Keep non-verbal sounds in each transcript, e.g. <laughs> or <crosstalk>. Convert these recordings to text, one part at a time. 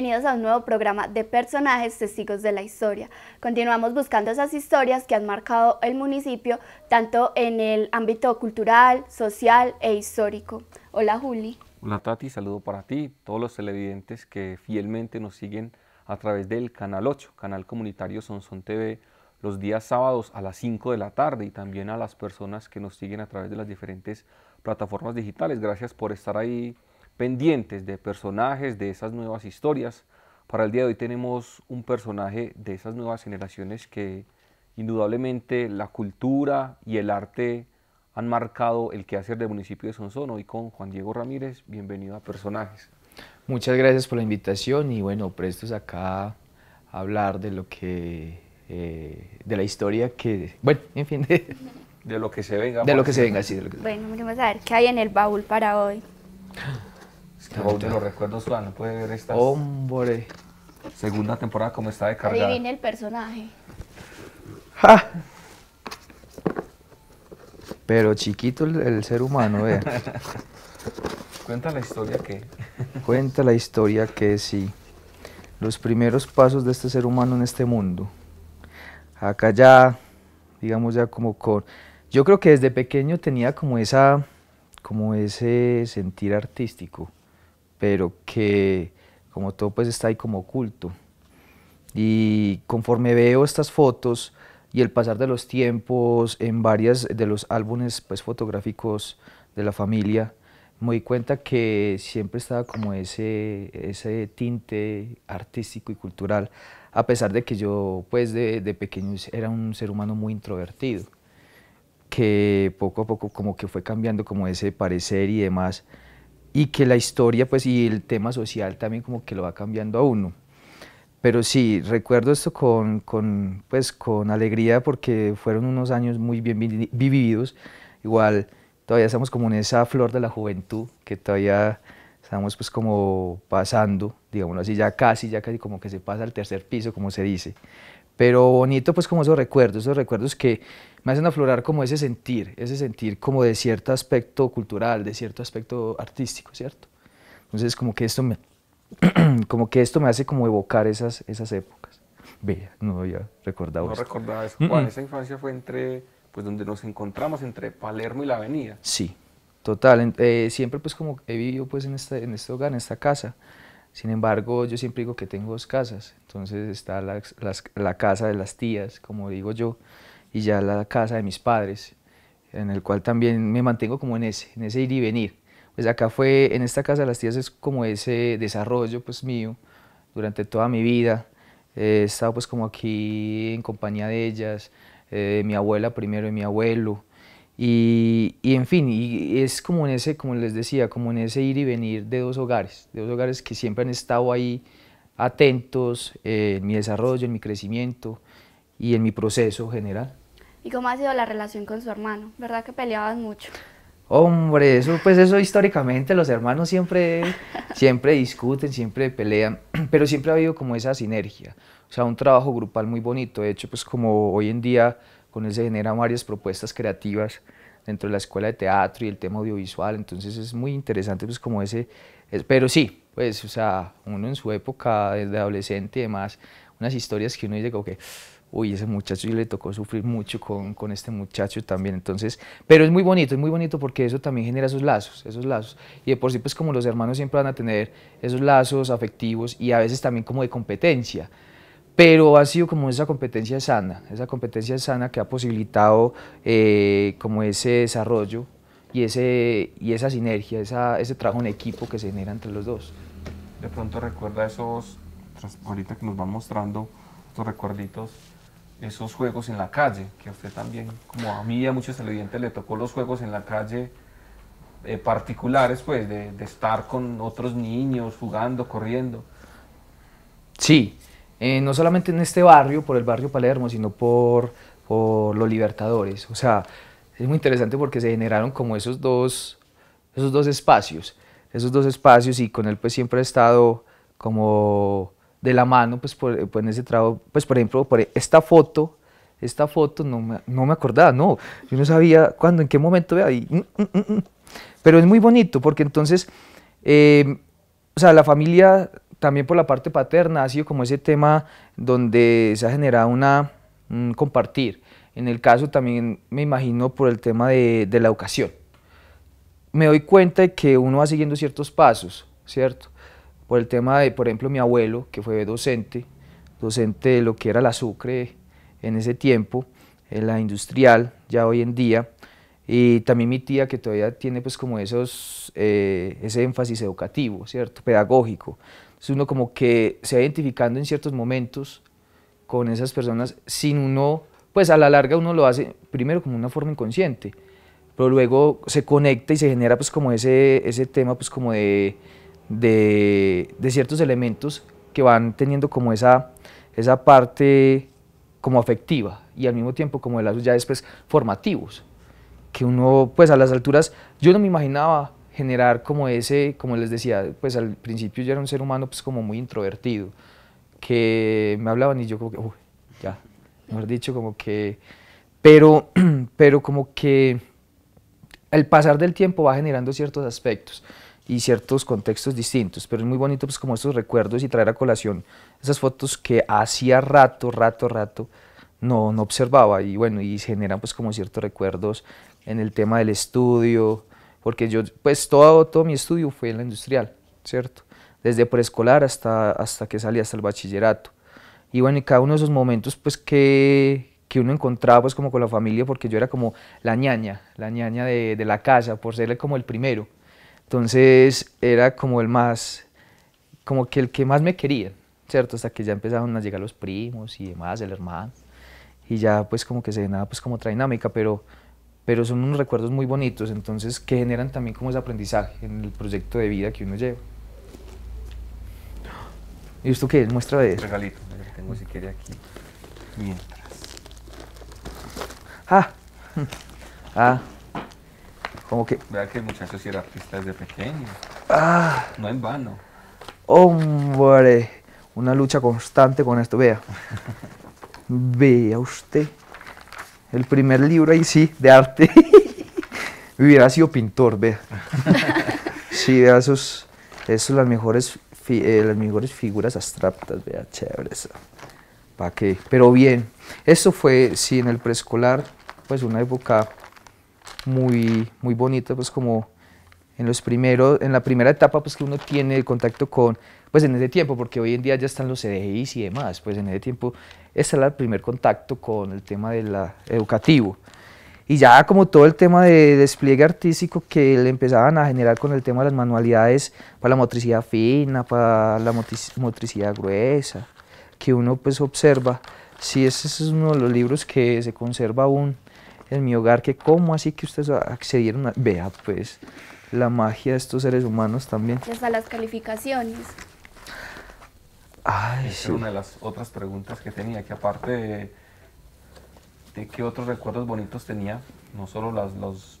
Bienvenidos a un nuevo programa de personajes testigos de la historia. Continuamos buscando esas historias que han marcado el municipio tanto en el ámbito cultural, social e histórico. Hola Juli. Hola Tati, saludo para ti, todos los televidentes que fielmente nos siguen a través del Canal 8, Canal Comunitario Sonson TV, los días sábados a las 5 de la tarde y también a las personas que nos siguen a través de las diferentes plataformas digitales. Gracias por estar ahí pendientes de personajes de esas nuevas historias. Para el día de hoy tenemos un personaje de esas nuevas generaciones que indudablemente la cultura y el arte han marcado el quehacer del municipio de Sonsono y con Juan Diego Ramírez, bienvenido a Personajes. Muchas gracias por la invitación y bueno, prestos acá a hablar de lo que, eh, de la historia que, bueno, en fin, de, lo que se venga. De lo pues. que se venga, sí. De lo que... Bueno, vamos a ver qué hay en el baúl para hoy. <laughs> Es que no los recuerdos no puede ver esta Hombre. Segunda temporada como está de cargada. Adivine el personaje. Pero chiquito el, ser humano, vea. <laughs> Cuenta la historia que. <laughs> Cuenta la historia que sí. Los primeros pasos de este ser humano en este mundo. Acá ya, digamos ya como con. Yo creo que desde pequeño tenía como esa, como ese sentir artístico pero que como todo pues está ahí como oculto. Y conforme veo estas fotos y el pasar de los tiempos en varias de los álbumes pues fotográficos de la familia, me di cuenta que siempre estaba como ese, ese tinte artístico y cultural, a pesar de que yo pues de, de pequeño era un ser humano muy introvertido, que poco a poco como que fue cambiando como ese parecer y demás, y que la historia pues y el tema social también como que lo va cambiando a uno. Pero sí, recuerdo esto con, con pues, con alegría porque fueron unos años muy bien vividos. Igual todavía estamos como en esa flor de la juventud que todavía estamos pues como pasando, digamos así, ya casi, ya casi como que se pasa al tercer piso, como se dice. Pero bonito pues como esos recuerdos, esos recuerdos que me hacen aflorar como ese sentir, ese sentir como de cierto aspecto cultural, de cierto aspecto artístico, ¿cierto? Entonces como que esto me, <clears throat> como que esto me hace como evocar esas, esas épocas. Vea, no había recordado No recordaba eso. Juan, esa infancia fue entre, pues donde nos encontramos, entre Palermo y la avenida. Sí, total. Eh, siempre pues como he vivido pues en este, en este hogar, en esta casa. Sin embargo, yo siempre digo que tengo dos casas. Entonces está la, casa de las tías, como digo yo, y ya la casa de mis padres, en el cual también me mantengo como en ese, en ese ir y venir. Pues acá fue, en esta casa de las tías es como ese desarrollo pues mío durante toda mi vida. Eh, he estado pues como aquí en compañía de ellas, eh, mi abuela primero y mi abuelo, y, en fin, y es como en ese, como les decía, como en ese ir y venir de dos hogares, de dos hogares que siempre han estado ahí atentos en mi desarrollo, en mi crecimiento y en mi proceso general. ¿Y cómo ha sido la relación con su hermano? ¿Verdad que peleaban mucho? Hombre, eso pues eso históricamente los hermanos siempre, siempre discuten, siempre pelean, <clears throat> pero siempre ha habido como esa sinergia, o sea, un trabajo grupal muy bonito, de hecho pues como hoy en día con él se generan varias propuestas creativas dentro de la escuela de teatro y el tema audiovisual, entonces es muy interesante pues como ese, pero sí, pues o sea, uno en su época de adolescente y demás, unas historias que uno dice como que, uy, ese muchacho y le tocó sufrir mucho con, con, este muchacho también, entonces, pero es muy bonito, es muy bonito porque eso también genera esos lazos, esos lazos, y de por sí pues como los hermanos siempre van a tener esos lazos afectivos y a veces también como de competencia, pero ha sido como esa competencia sana, esa competencia sana que ha posibilitado eh, como ese desarrollo y, ese, y esa sinergia, ese trabajo en equipo que se genera entre los dos. De pronto recuerda esos, ahorita que nos van mostrando estos recuerditos, esos juegos en la calle, que a usted también, como a mí y a muchos televidentes, le tocó los juegos en la calle eh, particulares, pues, de, de estar con otros niños, jugando, corriendo. Sí, eh, no solamente en este barrio, por el barrio Palermo, sino por, por los Libertadores. O sea, es muy interesante porque se generaron como esos dos, esos dos espacios, esos dos espacios y con él pues siempre he estado como de la mano pues, por, pues en ese trabajo, pues por ejemplo, por esta foto, esta foto no me, no me acordaba, no, yo no sabía cuándo, en qué momento, vea, ahí mm, mm, mm, pero es muy bonito porque entonces, eh, o sea, la familia también por la parte paterna ha sido como ese tema donde se ha generado una, un compartir. En el caso también me imagino por el tema de, la educación. Me doy cuenta de que uno va siguiendo ciertos pasos, ¿cierto? Por el tema de, por ejemplo, mi abuelo, que fue docente, docente de lo que era la Sucre en ese tiempo, en la industrial, ya hoy en día, y también mi tía que todavía tiene pues como esos, eh, ese énfasis educativo, ¿cierto? Pedagógico es uno como que se va identificando en ciertos momentos con esas personas sin uno, pues a la larga uno lo hace primero como una forma inconsciente, pero luego se conecta y se genera pues como ese, ese tema pues como de, de, ciertos elementos que van teniendo como esa, esa parte como afectiva y al mismo tiempo como de las ya después formativos, que uno pues a las alturas, yo no me imaginaba generar como ese, como les decía, pues al principio yo era un ser humano pues como muy introvertido, que me hablaban y yo como que, uy, ya, mejor dicho, como que, pero, <clears throat> pero como que el pasar del tiempo va generando ciertos aspectos y ciertos contextos distintos, pero es muy bonito pues como estos recuerdos y traer a colación esas fotos que hacía rato, rato, rato no, no observaba y bueno, y generan pues como ciertos recuerdos en el tema del estudio, porque yo, pues todo, todo mi estudio fue en la industrial, ¿cierto? Desde preescolar hasta, hasta que salí hasta el bachillerato. Y bueno, y cada uno de esos momentos, pues que, que uno encontraba pues como con la familia, porque yo era como la ñaña, la ñaña de, de la casa, por serle como el primero. Entonces era como el más, como que el que más me quería, ¿cierto? Hasta que ya empezaron a llegar los primos y demás, el hermano. Y ya pues como que se nada pues como otra dinámica, pero pero son unos recuerdos muy bonitos, entonces que generan también como ese aprendizaje en el proyecto de vida que uno lleva. ¿Y esto qué es? Muestra de eso. Regalito, tengo si quiere aquí. Mientras. Ah, <laughs> ah, como que. Vea que el muchacho sí era artista desde pequeño. Ah, no en vano. Hombre, una lucha constante con esto, vea. <laughs> vea usted el primer libro ahí sí, de arte, <laughs> hubiera sido pintor, vea. <laughs> sí, vea, esos, esos las mejores, eh, las mejores figuras abstractas, vea, chévere eso. ¿Para qué? Pero bien, eso fue, sí, en el preescolar, pues una época muy, muy bonita, pues como en, los primeros, en la primera etapa pues, que uno tiene el contacto con, pues en ese tiempo, porque hoy en día ya están los CDIs y demás, pues en ese tiempo ese el primer contacto con el tema de la, educativo. Y ya como todo el tema de despliegue artístico que le empezaban a generar con el tema de las manualidades para la motricidad fina, para la motricidad gruesa, que uno pues observa. si ese es uno de los libros que se conserva aún en mi hogar, que cómo así que ustedes accedieron a... Vea, pues, la magia de estos seres humanos también. Y hasta las calificaciones. Ay, Esa sí. una de las otras preguntas que tenía, que aparte de, que qué otros recuerdos bonitos tenía, no solo las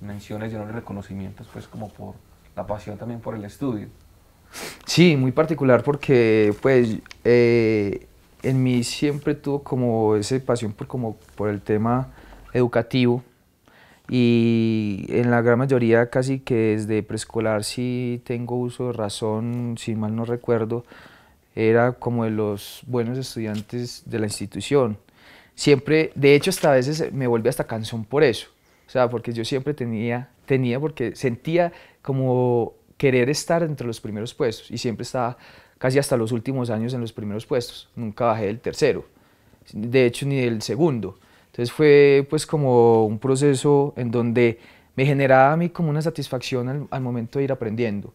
menciones y los reconocimientos, pues como por la pasión también por el estudio. Sí, muy particular porque pues eh, en mí siempre tuvo como esa pasión por, como por el tema educativo y en la gran mayoría casi que desde preescolar si tengo uso de razón, si mal no recuerdo, era como de los buenos estudiantes de la institución. Siempre, de hecho hasta a veces me vuelve hasta canción por eso, o sea, porque yo siempre tenía, tenía porque sentía como querer estar entre los primeros puestos y siempre estaba casi hasta los últimos años en los primeros puestos, nunca bajé del tercero, de hecho ni del segundo. Entonces fue pues como un proceso en donde me generaba a mí como una satisfacción al, momento de ir aprendiendo,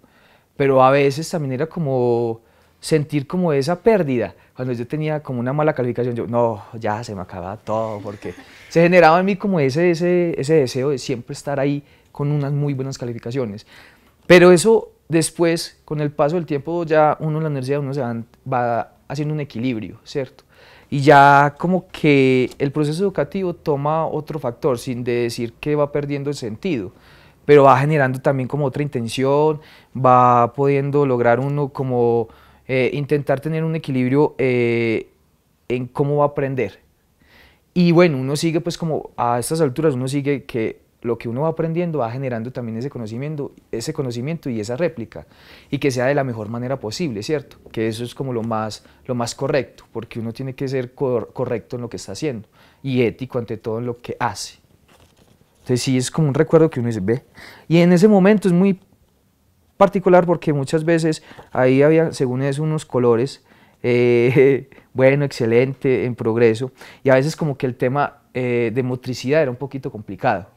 pero a veces también era como sentir como esa pérdida. Cuando yo tenía como una mala calificación, yo, no, ya se me acaba todo, porque se generaba en mí como ese, ese, deseo de siempre estar ahí con unas muy buenas calificaciones. Pero eso después, con el paso del tiempo, ya uno en la universidad uno se va haciendo un equilibrio, ¿cierto? Y ya como que el proceso educativo toma otro factor, sin decir que va perdiendo el sentido, pero va generando también como otra intención, va pudiendo lograr uno como eh, intentar tener un equilibrio eh, en cómo va a aprender. Y bueno, uno sigue pues como a estas alturas, uno sigue que lo que uno va aprendiendo va generando también ese conocimiento, ese conocimiento y esa réplica, y que sea de la mejor manera posible, ¿cierto? Que eso es como lo más, lo más correcto, porque uno tiene que ser correcto en lo que está haciendo y ético ante todo en lo que hace. Entonces sí es como un recuerdo que uno dice, ve. Y en ese momento es muy particular porque muchas veces ahí había, según es unos colores, eh, <laughs> bueno, excelente, en progreso, y a veces como que el tema eh, de motricidad era un poquito complicado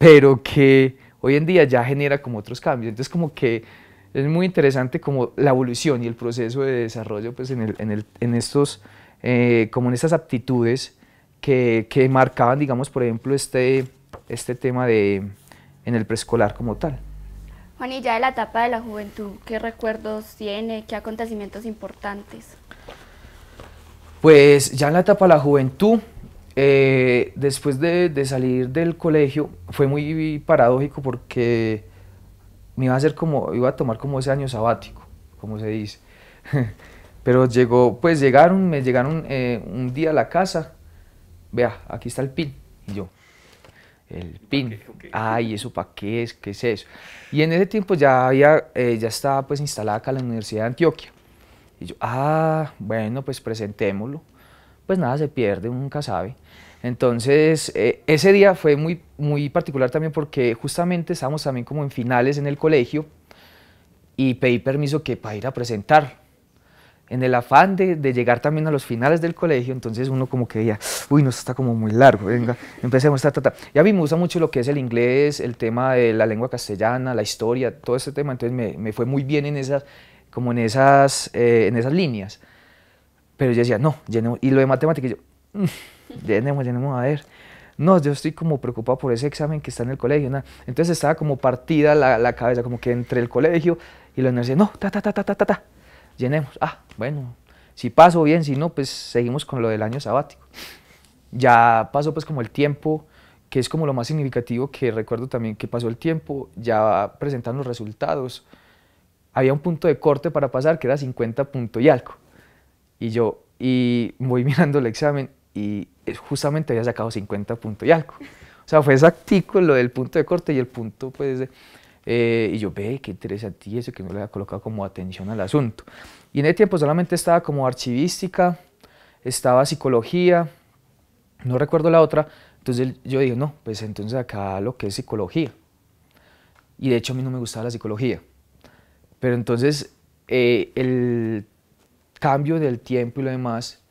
pero que hoy en día ya genera como otros cambios. Entonces como que es muy interesante como la evolución y el proceso de desarrollo pues en, el, en, el, en estos, eh, como en estas aptitudes que, que, marcaban, digamos, por ejemplo, este, este tema de, en el preescolar como tal. Juan, y ya de la etapa de la juventud, ¿qué recuerdos tiene? ¿Qué acontecimientos importantes? Pues ya en la etapa de la juventud, eh, después de, de, salir del colegio fue muy paradójico porque me iba a hacer como, iba a tomar como ese año sabático, como se dice. <laughs> Pero llegó, pues llegaron, me llegaron eh, un día a la casa, vea, aquí está el pin, y yo, el pin, ay, ¿eso para qué es? ¿Qué es eso? Y en ese tiempo ya había, eh, ya estaba pues instalada acá en la Universidad de Antioquia. Y yo, ah, bueno, pues presentémoslo pues nada se pierde, nunca sabe. Entonces, eh, ese día fue muy, muy particular también porque justamente estábamos también como en finales en el colegio y pedí permiso que para ir a presentar. En el afán de, de llegar también a los finales del colegio, entonces uno como que veía, uy, no, está como muy largo, venga, empecemos, ta, ta, ta. a mí me gusta mucho lo que es el inglés, el tema de la lengua castellana, la historia, todo ese tema, entonces me, me fue muy bien en esas, como en esas, eh, en esas líneas. Pero yo decía, no, llenemos. Y lo de matemática, yo, mm, llenemos, llenemos, a ver. No, yo estoy como preocupado por ese examen que está en el colegio. Entonces estaba como partida la, la, cabeza, como que entre el colegio y la universidad, no, ta, ta, ta, ta, ta, ta, Llenemos. Ah, bueno, si paso bien, si no, pues seguimos con lo del año sabático. Ya pasó pues como el tiempo, que es como lo más significativo que recuerdo también que pasó el tiempo, ya presentaron los resultados. Había un punto de corte para pasar que era 50 puntos y algo. Y yo, y voy <laughs> mirando el examen y eh, justamente había sacado 50 puntos y algo. O sea, fue exactico lo del punto de corte y el punto, pues, eh, y yo, ve, qué interesante eso, que no le había colocado como atención al asunto. Y en ese tiempo solamente estaba como archivística, estaba psicología, no recuerdo la otra, entonces yo dije, no, pues entonces acá lo que es psicología. Y de hecho a mí no me gustaba la psicología. Pero entonces eh, el cambio del tiempo y lo demás,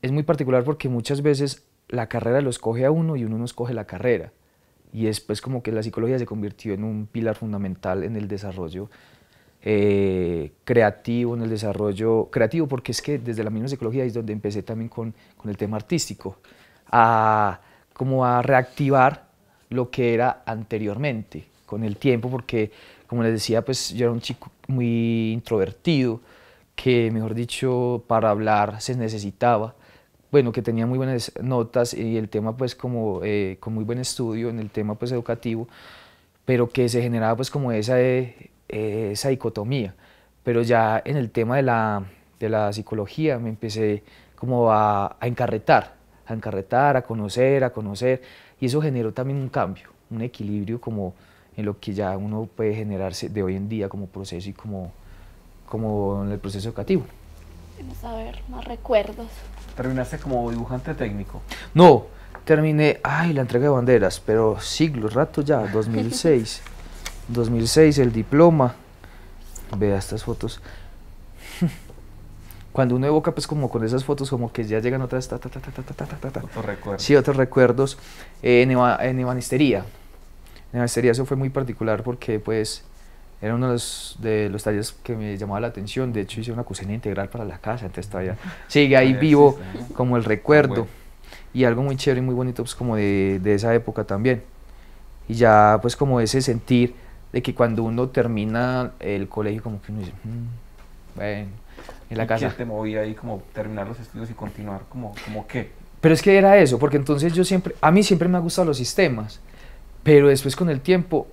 es muy particular porque muchas veces la carrera los coge a uno y uno no escoge la carrera. Y después como que la psicología se convirtió en un pilar fundamental en el desarrollo eh, creativo, en el desarrollo creativo, porque es que desde la misma psicología es donde empecé también con, con el tema artístico, a, como a reactivar lo que era anteriormente con el tiempo, porque como les decía, pues yo era un chico muy introvertido, que, mejor dicho, para hablar se necesitaba. Bueno, que tenía muy buenas notas y el tema pues como eh, con muy buen estudio en el tema pues educativo, pero que se generaba pues como esa, eh, esa dicotomía. Pero ya en el tema de la, de la psicología me empecé como a encarretar, a encarretar, a conocer, a conocer, y eso generó también un cambio, un equilibrio como en lo que ya uno puede generarse de hoy en día como proceso y como, como en el proceso educativo. Vamos a ver, más recuerdos. ¿Terminaste como dibujante técnico? No, terminé, ay, la entrega de banderas, pero siglos, rato ya, 2006. <laughs> 2006, el diploma. Vea estas fotos. <laughs> Cuando uno evoca, pues como con esas fotos, como que ya llegan otras, ta, Otros recuerdos. Sí, otros recuerdos. Eh, en, evanistería en evanistería eso fue muy particular porque pues era uno de los, talleres que me llamaba la atención. De hecho, hice una cocina integral para la casa, entonces todavía sigue ahí <laughs> vivo como el ah, recuerdo. Y algo muy chévere y muy bonito, pues como de, de, esa época también. Y ya, pues como ese sentir de que cuando uno termina el colegio, como que uno dice, mm, bueno, en la ¿Y casa. te movía ahí como terminar los estudios y continuar? ¿Como, como qué? Pero es que era eso, porque entonces yo siempre, a mí siempre me han gustado los sistemas, pero después con el tiempo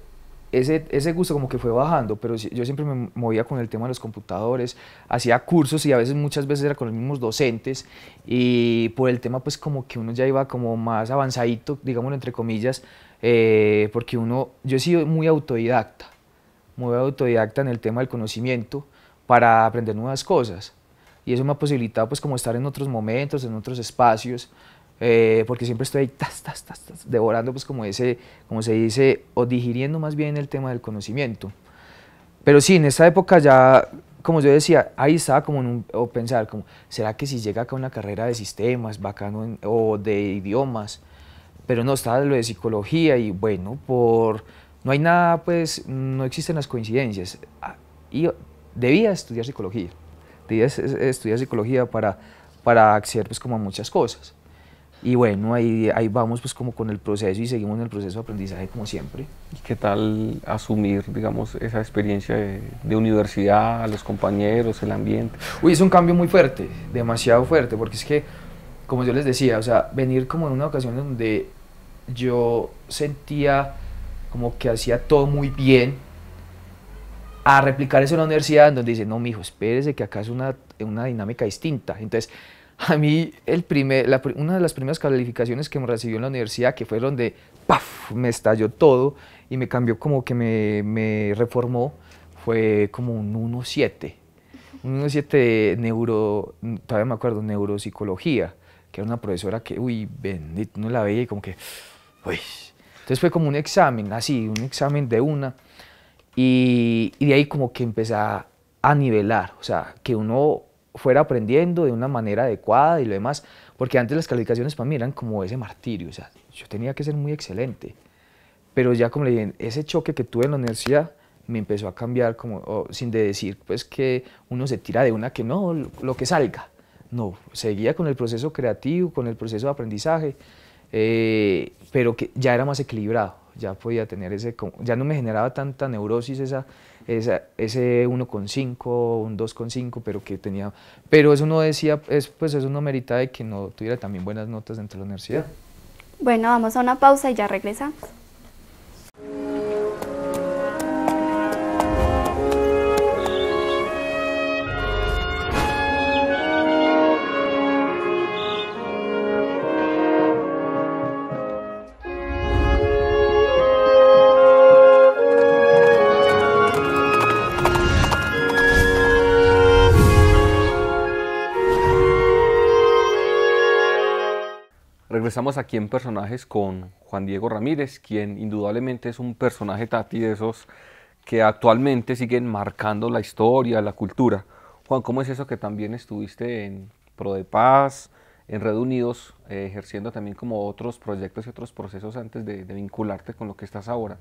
ese, ese, gusto como que fue bajando, pero yo siempre me movía con el tema de los computadores, hacía cursos y a veces muchas veces era con los mismos docentes y por el tema pues como que uno ya iba como más avanzadito, digámoslo entre comillas, eh, porque uno, yo he sido muy autodidacta, muy autodidacta en el tema del conocimiento para aprender nuevas cosas y eso me ha posibilitado pues como estar en otros momentos, en otros espacios, eh, porque siempre estoy ahí, devorando, pues como, ese, como se dice, o digiriendo más bien el tema del conocimiento. Pero sí, en esta época ya, como yo decía, ahí estaba como en un, o pensar, como, ¿será que si llega acá una carrera de sistemas, bacano, o de idiomas? Pero no, estaba lo de psicología y bueno, por, no hay nada, pues, no existen las coincidencias. Ah, y debía estudiar psicología, debía estudiar psicología para, para acceder pues como a muchas cosas. Y bueno, ahí, ahí vamos pues como con el proceso y seguimos en el proceso de aprendizaje como siempre. ¿Y qué tal asumir, digamos, esa experiencia de, universidad, los compañeros, el ambiente? Uy, es un cambio muy fuerte, demasiado fuerte, porque es que, como yo les decía, o sea, venir como en una ocasión donde yo sentía como que hacía todo muy bien, a replicar eso en la universidad, donde dice no, mijo, espérese que acá es una, una dinámica distinta. Entonces, a mí, el primer, una de las primeras calificaciones que me recibió en la universidad, que fue donde ¡paf! me estalló todo y me cambió como que me, reformó, fue como un 1.7. Un 1.7 de neuro, todavía me acuerdo, neuropsicología, que era una profesora que, uy, bendito, no la veía y como que, uy. Entonces fue como un examen, así, un examen de una. Y, de ahí como que empecé a nivelar, o sea, que uno fuera aprendiendo de una manera adecuada y lo demás, porque antes las calificaciones para mí eran como ese martirio, o sea, yo tenía que ser muy excelente, pero ya como le dije, ese choque que tuve en la universidad me empezó a cambiar como, sin de decir pues que uno se tira de una que no, lo, que salga, no, seguía con el proceso creativo, con el proceso de aprendizaje, eh, pero que ya era más equilibrado, ya podía tener ese, ya no me generaba tanta neurosis esa esa, ese 1,5, un 2,5, pero que tenía... Pero eso no decía, es, pues eso no merita de que no tuviera también buenas notas dentro de la universidad. Bueno, vamos a una pausa y ya regresamos. Estamos aquí en personajes con Juan Diego Ramírez, quien indudablemente es un personaje tati de esos que actualmente siguen marcando la historia, la cultura. Juan, ¿cómo es eso que también estuviste en Pro de Paz, en Red Unidos, eh, ejerciendo también como otros proyectos y otros procesos antes de, de, vincularte con lo que estás ahora?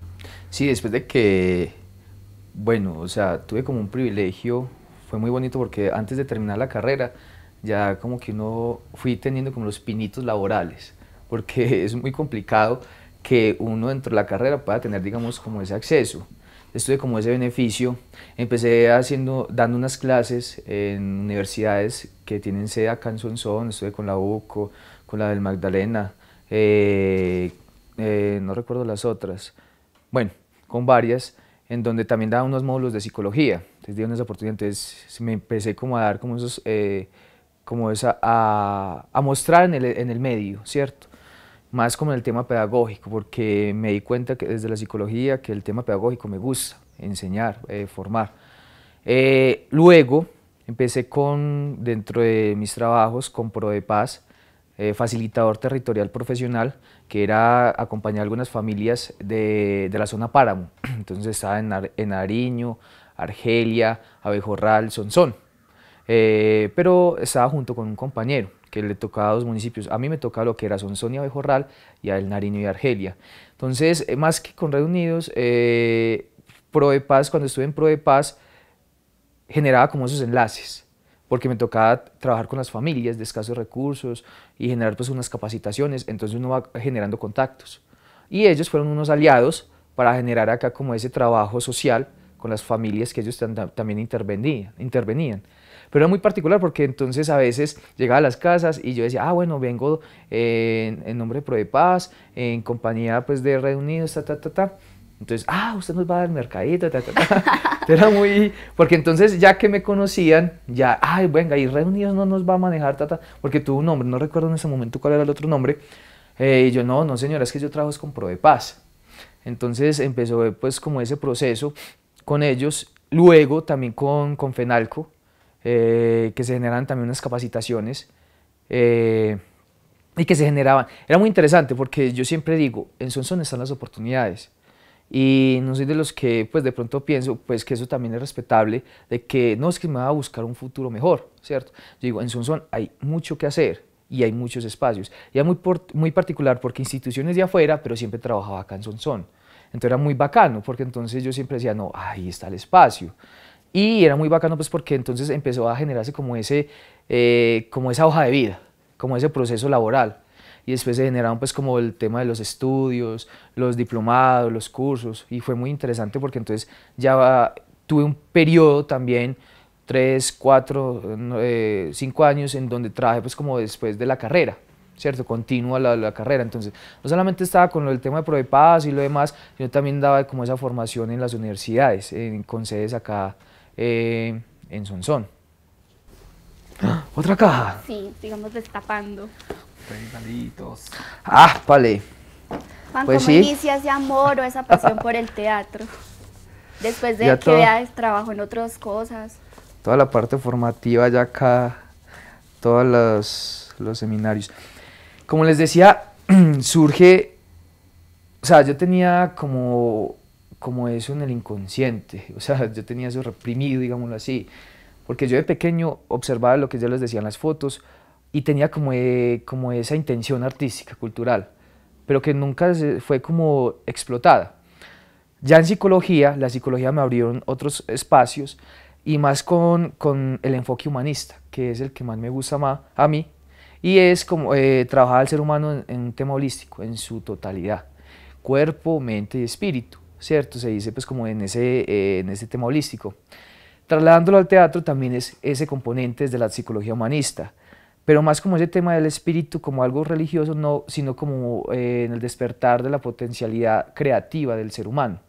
Sí, después de que, bueno, o sea, tuve como un privilegio, fue muy bonito porque antes de terminar la carrera, ya como que uno fui teniendo como los pinitos laborales porque <laughs> es muy complicado que uno dentro de la carrera pueda tener, digamos, como ese acceso. Estuve como ese beneficio. Empecé haciendo, dando unas clases en universidades que tienen sede acá en Sonsón, estuve con la UCO, con la del Magdalena, eh, eh, no recuerdo las otras, bueno, con varias, en donde también daba unos módulos de psicología. Entonces dieron unas oportunidades, entonces me empecé como a dar como esos, eh, como esa, a, mostrar en el, en el medio, ¿cierto? más como el tema pedagógico, porque me di cuenta que desde la psicología que el tema pedagógico me gusta, enseñar, eh, formar. Eh, luego empecé con, dentro de mis trabajos, con ProDePaz, Paz, eh, facilitador territorial profesional, que era acompañar a algunas familias de, de la zona Páramo. <clears throat> Entonces estaba en, en Argelia, Abejorral, Sonsón. Eh, pero estaba junto con un compañero que le tocaba a dos municipios. A mí me tocaba lo que era Sonia Bejorral y a El Nariño y Argelia. Entonces, eh, más que con reunidos Unidos, eh, Paz, cuando estuve en Pro de Paz, generaba como esos enlaces porque me tocaba trabajar con las familias de escasos recursos y generar pues unas capacitaciones, entonces uno va generando contactos. Y ellos fueron unos aliados para generar acá como ese trabajo social con las familias que ellos también intervenían. Pero era muy particular porque entonces a veces llegaba a las casas y yo decía, ah, bueno, vengo eh, en, nombre de Paz, en compañía pues de Reunidos, ta, ta, ta, ta. Entonces, ah, usted nos va a dar mercadito, ta, ta, ta. <laughs> Era muy, porque entonces ya que me conocían, ya, ay, venga, y Reunidos no nos va a manejar, ta, ta, porque tuvo un nombre, no recuerdo en ese momento cuál era el otro nombre. Eh, y yo, no, no señora, es que yo trabajo con Paz. Entonces empezó pues como ese proceso con ellos, luego también con, con Fenalco, eh, que se generaban también unas capacitaciones eh, y que se generaban. Era muy interesante porque yo siempre digo, en Sonson están las oportunidades. Y no soy de los que pues de pronto pienso pues que eso también es respetable, de que no es que me va a buscar un futuro mejor, ¿cierto? Yo digo, en Sonson hay mucho que hacer y hay muchos espacios. Y era muy, muy particular porque instituciones de afuera, pero siempre trabajaba acá en Sonson. Entonces era muy bacano porque entonces yo siempre decía, no, ahí está el espacio. Y era muy bacano pues porque entonces empezó a generarse como, ese, eh, como esa hoja de vida, como ese proceso laboral. Y después se generaron pues como el tema de los estudios, los diplomados, los cursos. Y fue muy interesante porque entonces ya tuve un periodo también tres, cuatro, eh, cinco años en donde trabajé pues como después de la carrera, ¿cierto? Continua la, carrera. Entonces, no solamente estaba con el tema de Paz y lo demás, sino también daba como esa formación en las universidades, en, con sedes acá eh, en Sonsón. ¿Otra caja? Sí, sigamos destapando. ¡Ah, vale! pues ¿cómo inicia ese amor o esa pasión por el teatro? Después de que veas trabajo en otras cosas. Toda la parte formativa ya acá, todos los, los seminarios. Como les decía, <clears throat> surge, o sea, yo tenía como como eso en el inconsciente, <laughs> o sea, yo tenía eso reprimido, digámoslo así, porque yo de pequeño observaba lo que ya les decían las fotos y tenía como, eh, como esa intención artística, cultural, pero que nunca fue como explotada. Ya en psicología, la psicología me abrió otros espacios y más con, con, el enfoque humanista, que es el que más me gusta más a mí, y es como eh, trabajar al ser humano en un tema holístico, en su totalidad, cuerpo, mente y espíritu. ¿cierto? Se dice pues como eh, en ese, tema holístico. Trasladándolo al teatro también es ese componente de la psicología humanista, pero más como ese tema del espíritu como algo religioso, no, sino como eh, en el despertar de la potencialidad creativa del ser humano.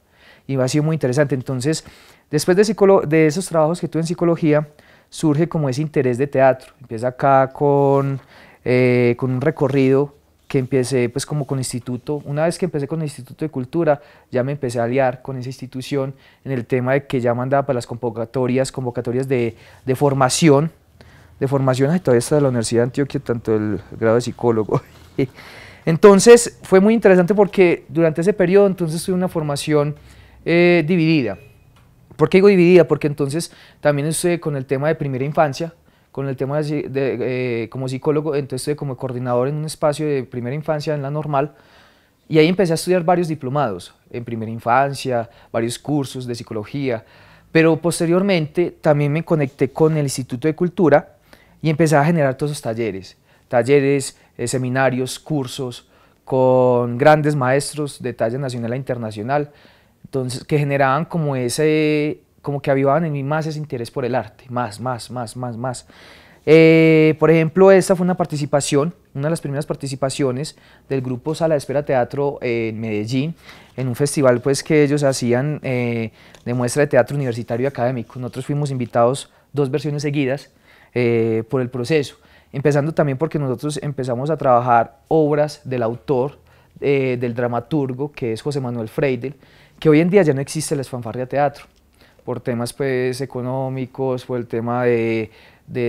Y va ha sido muy interesante. Entonces, después de, esos trabajos que tuve en psicología, surge como ese interés de teatro. Empieza acá con eh, un recorrido que empecé pues como con instituto, una vez que empecé con el Instituto de Cultura, ya me empecé a aliar con esa institución en el tema de que ya mandaba para las convocatorias, convocatorias de, de formación, de formación, y todavía está de la Universidad de Antioquia, tanto el grado de psicólogo. <laughs> Entonces fue muy interesante porque durante ese periodo entonces tuve una formación eh, dividida. ¿Por qué digo dividida? Porque entonces también estuve con el tema de primera infancia, con el tema de, eh, como psicólogo, entonces como coordinador en un espacio de primera infancia en la normal, y ahí empecé a estudiar varios diplomados en primera infancia, varios cursos de psicología, pero posteriormente también me conecté con el Instituto de Cultura y empecé a generar todos esos talleres, talleres, eh, seminarios, cursos, con grandes maestros de talla nacional e internacional, entonces que generaban como ese, como que avivaban en mí más ese interés por el arte, más, más, más, más, más. Eh, por ejemplo, esta fue una participación, una de las primeras participaciones del grupo Sala de Espera Teatro eh, en Medellín, en un festival pues, que ellos hacían eh, de muestra de teatro universitario y académico. Nosotros fuimos invitados dos versiones seguidas por el proceso, empezando también porque nosotros empezamos a trabajar obras del autor, del dramaturgo, que es José Manuel Freidel, que hoy en día ya no existe la fanfarria teatro por temas pues económicos, por el tema de,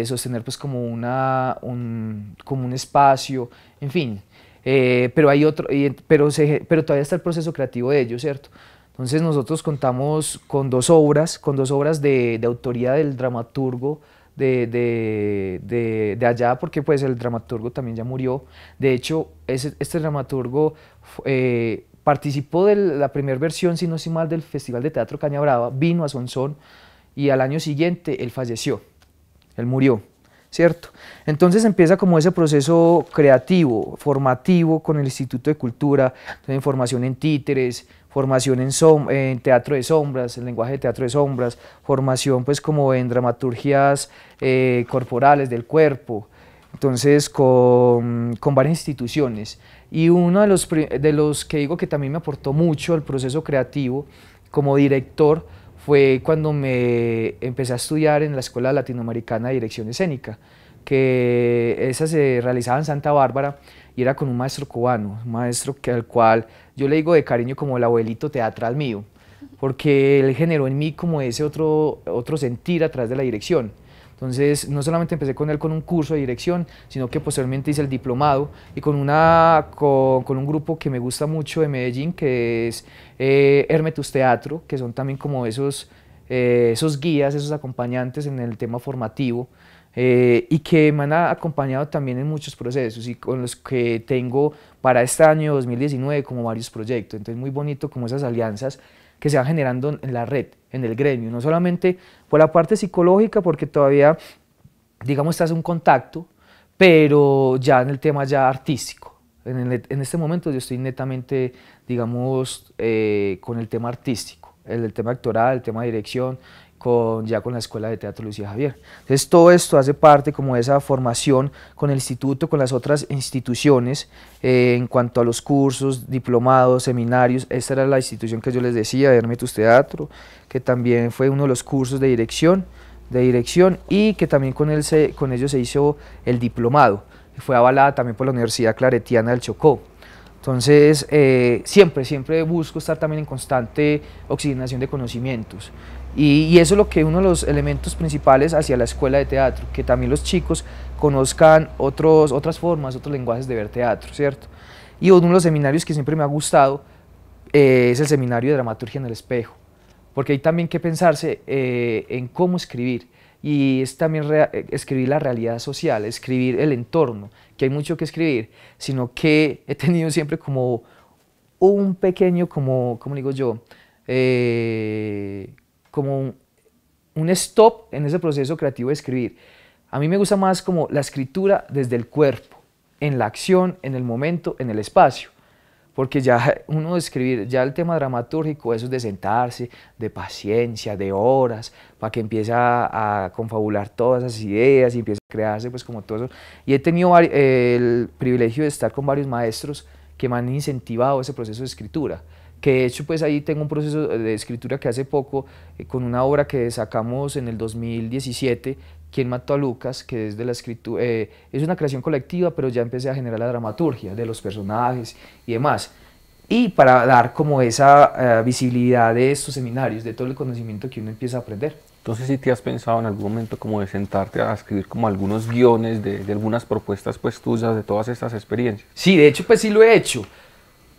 sostener pues como, una, un, como espacio, en fin. Eh, pero, hay otro, pero, pero todavía está el proceso creativo de ellos, ¿cierto? Entonces nosotros contamos con dos obras, con dos obras de, de autoría del dramaturgo de, allá, porque pues el dramaturgo también ya murió. De hecho, ese, este dramaturgo eh, participó de la primera versión, si no mal, del Festival de Teatro Caña Brava, vino a Sonsón y al año siguiente él falleció, él murió, ¿cierto? Entonces empieza como ese proceso creativo, formativo con el Instituto de Cultura, entonces, formación en títeres, formación en, teatro de sombras, el lenguaje de teatro de sombras, formación pues como en dramaturgias eh, corporales del cuerpo, entonces con, con varias instituciones. Y uno de los, que digo que también me aportó mucho al proceso creativo como director fue cuando me empecé a estudiar en la Escuela Latinoamericana de Dirección Escénica, que esa se realizaba en Santa Bárbara y era con un maestro cubano, un maestro que, al cual yo le digo de cariño como el abuelito teatral mío, porque él generó en mí como ese otro, otro sentir atrás de la dirección. Entonces, no solamente empecé con él con un curso de dirección, sino que posteriormente hice el diplomado y con, una, con, un grupo que me gusta mucho de Medellín, que es eh, Hermetus Teatro, que son también como esos, eh, esos guías, esos acompañantes en el tema formativo. Eh, y que me han acompañado también en muchos procesos y con los que tengo para este año 2019 como varios proyectos. Entonces muy bonito como esas alianzas que se van generando en la red en el gremio, no solamente por la parte psicológica, porque todavía, digamos, estás en un contacto, pero ya en el tema ya artístico. En, en este momento yo estoy netamente, digamos, eh, con el tema artístico, el, el tema actoral, el tema de dirección ya con la Escuela de Teatro Lucía Javier. Entonces todo esto hace parte como de esa formación con el instituto, con las otras instituciones eh, en cuanto a los cursos, diplomados, seminarios. Esta era la institución que yo les decía, Hermetus Teatro, que también fue uno de los cursos de dirección, de dirección y que también con, él con ellos se hizo el diplomado. Fue avalada también por la Universidad Claretiana del Chocó. Entonces, eh, siempre, siempre busco estar también en constante oxigenación de conocimientos. Y, eso es lo que uno de los elementos principales hacia la escuela de teatro, que también los chicos conozcan otros, otras formas, otros lenguajes de ver teatro, ¿cierto? Y uno de los seminarios que siempre me ha gustado eh, es el seminario de dramaturgia en el espejo, porque hay también que pensarse eh, en cómo escribir y es también eh, escribir la realidad social, escribir el entorno, que hay mucho que escribir, sino que he tenido siempre como un pequeño, como, ¿cómo digo yo? como un, stop en ese proceso creativo de escribir. A mí me gusta más como la escritura desde el cuerpo, en la acción, en el momento, en el espacio. Porque ya <laughs> uno escribir, ya el tema dramatúrgico, eso de sentarse, de paciencia, de horas, para que empiece a, a confabular todas esas ideas y empiece a crearse, pues como todo eso. Y he tenido el privilegio de estar con varios maestros que me han incentivado ese proceso de escritura que de hecho pues ahí tengo un proceso de escritura que hace poco eh, con una obra que sacamos en el 2017 ¿Quién mató a Lucas? que es de la escritura, eh, es una creación colectiva, pero ya empecé a generar la dramaturgia de los personajes y demás. Y para dar como esa eh, visibilidad de estos seminarios, de todo el conocimiento que uno empieza a aprender. Entonces, si te has pensado en algún momento como de sentarte a escribir como algunos guiones de, de algunas propuestas pues tuyas de todas estas experiencias. Sí, de hecho pues sí lo he hecho,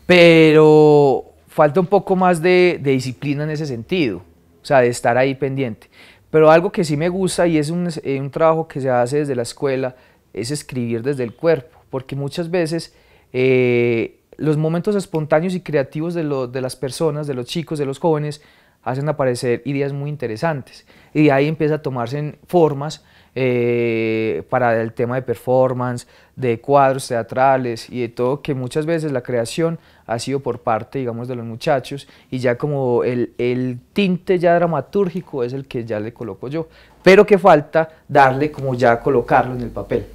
pero falta un poco más de, disciplina en ese sentido, o sea, de estar ahí pendiente. Pero algo que sí me gusta y es un, eh, trabajo que se hace desde la escuela es escribir desde el cuerpo, porque muchas veces eh, los momentos espontáneos y creativos de, las personas, de los chicos, de los jóvenes, hacen aparecer ideas muy interesantes y ahí empieza a tomarse en formas eh, para el tema de performance, de cuadros teatrales y de todo, que muchas veces la creación ha sido por parte, digamos, de los muchachos y ya como el, el tinte ya dramatúrgico es el que ya le coloco yo, pero que falta darle como ya colocarlo en el papel.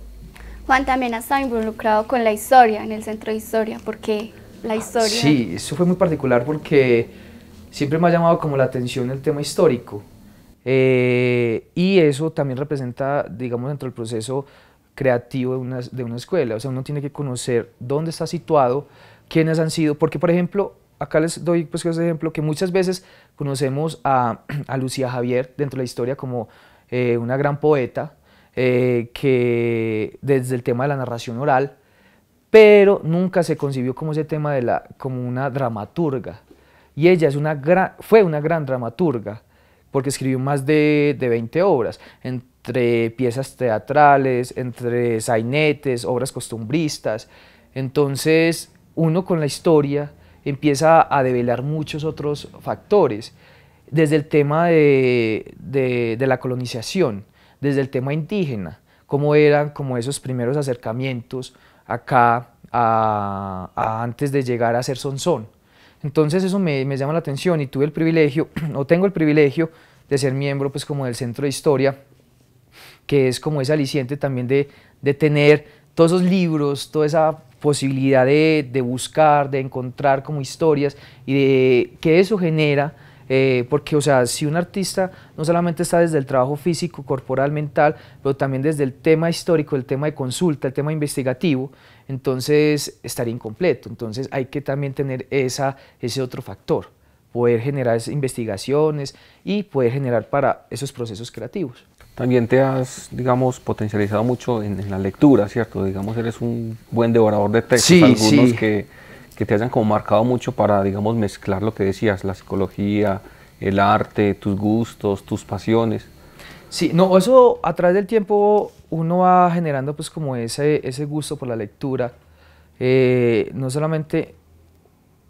Juan también ha estado involucrado con la historia, en el centro de historia, porque la historia... Sí, eso fue muy particular porque siempre me ha llamado como la atención el tema histórico eh, y eso también representa, digamos, dentro del proceso creativo de una, de una escuela. O sea, uno tiene que conocer dónde está situado, quiénes han sido, porque, por ejemplo, acá les doy pues ese ejemplo que muchas veces conocemos <clears throat> a, Lucía Javier dentro de la historia como eh, una gran poeta eh, que desde el tema de la narración oral, pero nunca se concibió como ese tema de la como una dramaturga y ella es una gran, fue una gran dramaturga porque escribió más de, de 20 obras, entre piezas teatrales, entre sainetes, obras costumbristas. Entonces, uno con la historia empieza a develar muchos otros factores, desde el tema de, la colonización, desde el tema indígena, cómo eran como esos primeros acercamientos acá antes de llegar a ser Sonsón. Entonces eso me, llama la atención y tuve el privilegio, <clears throat> o tengo el privilegio de ser miembro pues como del Centro de Historia, que es como ese aliciente también de, tener todos esos libros, toda esa posibilidad de, buscar, de encontrar como historias y de que eso genera, eh, porque o sea, si un artista no solamente está desde el trabajo físico, corporal, mental, pero también desde el tema histórico, el tema de consulta, el tema investigativo, entonces estaría incompleto. Entonces hay que también tener esa, ese otro factor, poder generar esas investigaciones y poder generar para esos procesos creativos. También te has, digamos, potencializado mucho en, la lectura, ¿cierto? Digamos, eres un buen devorador de textos, algunos Que, que te hayan como marcado mucho para, digamos, mezclar lo que decías, la psicología, el arte, tus gustos, tus pasiones. Sí, no, eso a través del tiempo uno va generando pues como ese, ese gusto por la lectura. Eh, no solamente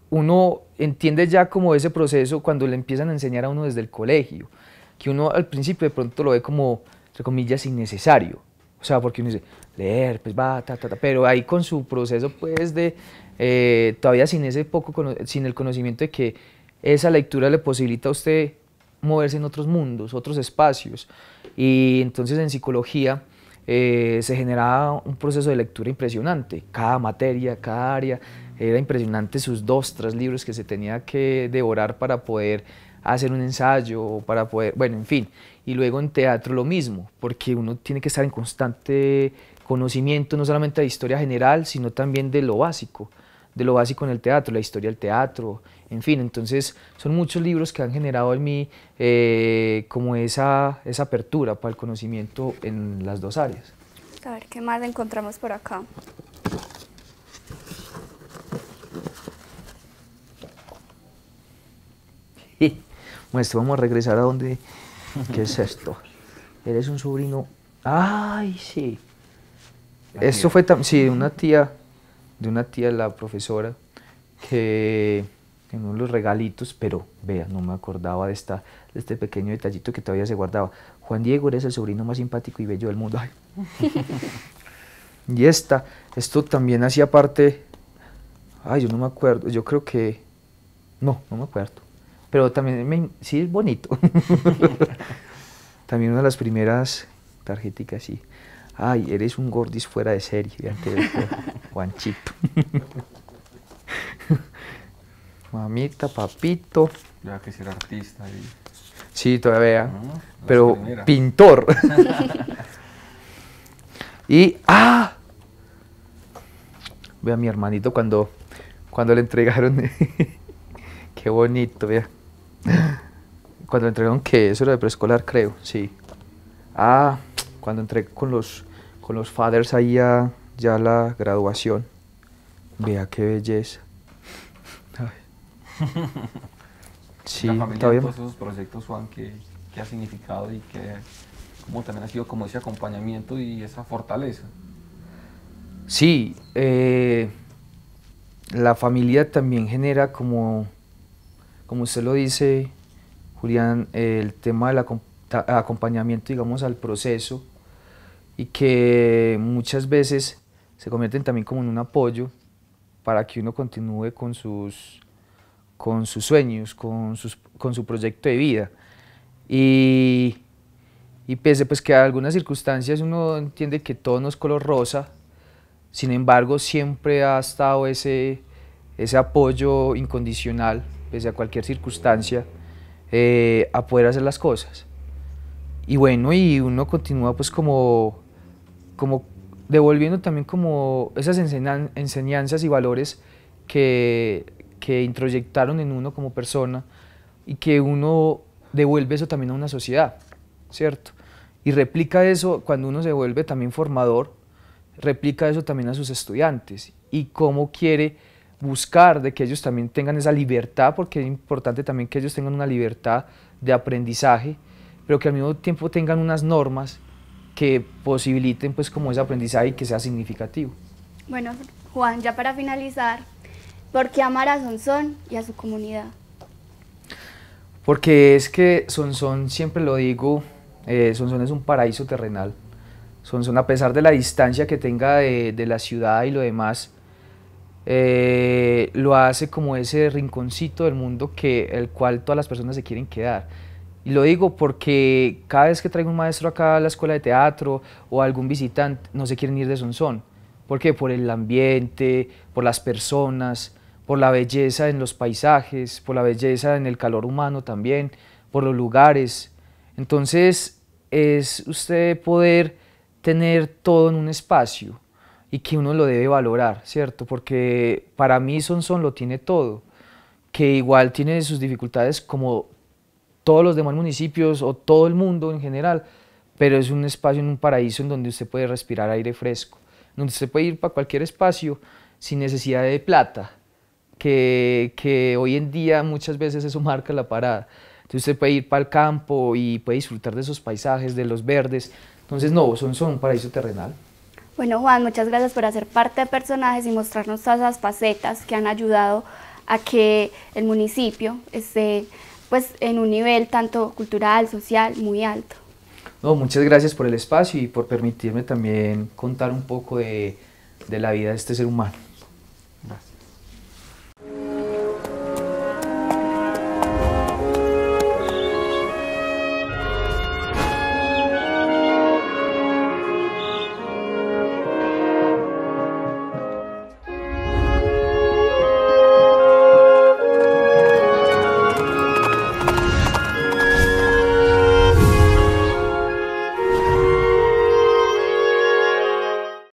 uno entiende ya como ese proceso cuando le empiezan a enseñar a uno desde el colegio, que uno al principio de pronto lo ve como, entre comillas, innecesario. O sea, porque uno dice, leer, pues va, ta, ta, ta. Pero ahí con su proceso, pues, de eh, todavía sin ese poco, sin el conocimiento de que esa lectura le posibilita a usted moverse en otros mundos, otros espacios. Y entonces en psicología eh, se generaba un proceso de lectura impresionante. Cada materia, cada área, era impresionante sus dos, tres libros que se tenía que devorar para poder hacer un ensayo, para poder, bueno, en fin. Y luego en teatro lo mismo, porque uno tiene que estar en constante conocimiento no solamente de historia general, sino también de lo básico, de lo básico en el teatro, la historia del teatro, en fin, entonces son muchos libros que han generado en mí eh, como esa, esa apertura para el conocimiento en las dos áreas. A ver, ¿qué más encontramos por acá? Bueno, esto vamos a regresar a donde... ¿Qué es esto? Eres un sobrino... ¡Ay, sí! esto fue fue sí, de una tía, de una tía, la profesora, que en unos los regalitos, pero vea, no me acordaba de, esta, este pequeño detallito que todavía se guardaba. Juan Diego, eres el sobrino más simpático y bello del mundo. <laughs> y esta, esto también hacía parte, ay, yo no me acuerdo, yo creo que, no, no me acuerdo, pero también, me, sí es bonito. <laughs> también una de las primeras tarjeticas, sí. Ay, eres un gordis fuera de serie, Juanchito <laughs> Mamita, papito. Ya que ser artista. Sí, todavía. pero pintor. <laughs> y, ¡ah! Ve a mi hermanito cuando, cuando le entregaron. <laughs> Qué bonito, vea. Cuando le entregaron, que Eso era de preescolar, creo, sí. Ah, cuando entré con los, con los fathers ahí a, ya la graduación. Vea qué belleza. Ay. <laughs> sí, la familia, todos esos proyectos, Juan, que, ha significado y que como también ha sido como ese acompañamiento y esa fortaleza. Sí, eh, la familia también genera como, como usted lo dice, Julián, el tema del acom acompañamiento, digamos, al proceso y que muchas veces se convierten también como en un apoyo para que uno continúe con sus con sus sueños, con, sus, con su proyecto de vida. Y, y pese pues que a algunas circunstancias uno entiende que todo no es color rosa, sin embargo siempre ha estado ese, ese apoyo incondicional, pese a cualquier circunstancia, eh, a poder hacer las cosas. Y bueno, y uno continúa pues como, como devolviendo también como esas enseñanzas y valores que, que introyectaron en uno como persona y que uno devuelve eso también a una sociedad, ¿cierto? Y replica eso cuando uno se vuelve también formador, replica eso también a sus estudiantes y cómo quiere buscar de que ellos también tengan esa libertad, porque es importante también que ellos tengan una libertad de aprendizaje, pero que al mismo tiempo tengan unas normas que posibiliten pues como ese aprendizaje y que sea significativo. Bueno, Juan, ya para finalizar, porque amar a Sonsón y a su comunidad. Porque es que Sonsón, siempre lo digo, eh, Sonsón es un paraíso terrenal. Sonsón, a pesar de la distancia que tenga de, la ciudad y lo demás, eh, lo hace como ese rinconcito del mundo que el cual todas las personas se quieren quedar. Y lo digo porque cada vez que traigo un maestro acá a la escuela de teatro o algún visitante, no se quieren ir de Sonsón. ¿Por qué? Por el ambiente, por las personas por la belleza en los paisajes, por la belleza en el calor humano también, por los lugares. Entonces es usted poder tener todo en un espacio y que uno lo debe valorar, ¿cierto? Porque para mí Sonson lo tiene todo, que igual tiene sus dificultades como todos los demás municipios o todo el mundo en general, pero es un espacio, en un paraíso en donde usted puede respirar aire fresco, donde usted puede ir para cualquier espacio sin necesidad de plata, que, que hoy en día muchas veces eso marca la parada. Entonces usted puede ir para el campo y puede disfrutar de esos paisajes, de los verdes. Entonces no, son, son un paraíso terrenal. Bueno Juan, muchas gracias por hacer parte de Personajes y mostrarnos todas esas facetas que han ayudado a que el municipio esté pues en un nivel tanto cultural, social, muy alto. No, muchas gracias por el espacio y por permitirme también contar un poco de, de la vida de este ser humano.